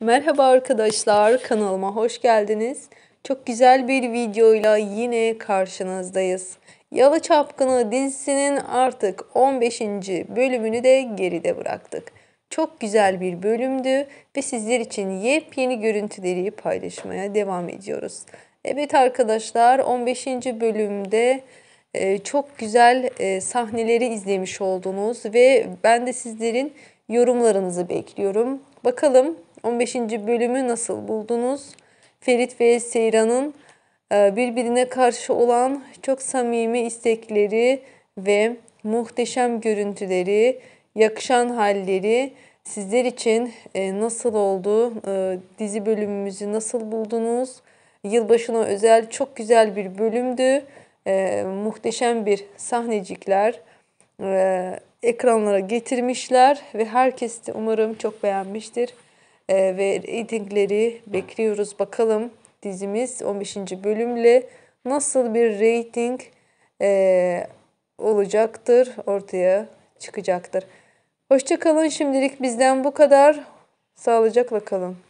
Merhaba arkadaşlar, kanalıma hoş geldiniz. Çok güzel bir videoyla yine karşınızdayız. Yalı Çapkını dizisinin artık 15. bölümünü de geride bıraktık. Çok güzel bir bölümdü ve sizler için yepyeni görüntüleri paylaşmaya devam ediyoruz. Evet arkadaşlar 15. bölümde e, çok güzel e, sahneleri izlemiş oldunuz ve ben de sizlerin yorumlarınızı bekliyorum. Bakalım 15. bölümü nasıl buldunuz? Ferit ve Seyran'ın e, birbirine karşı olan çok samimi istekleri ve muhteşem görüntüleri, yakışan halleri sizler için e, nasıl oldu? E, dizi bölümümüzü nasıl buldunuz? Yılbaşına özel çok güzel bir bölümdü. Muhteşem bir sahnecikler ekranlara getirmişler ve herkes de umarım çok beğenmiştir e, ve reytingleri bekliyoruz. Bakalım dizimiz 15. bölümle nasıl bir reyting e, olacaktır, ortaya çıkacaktır. Hoşçakalın şimdilik bizden bu kadar. Sağlıcakla kalın.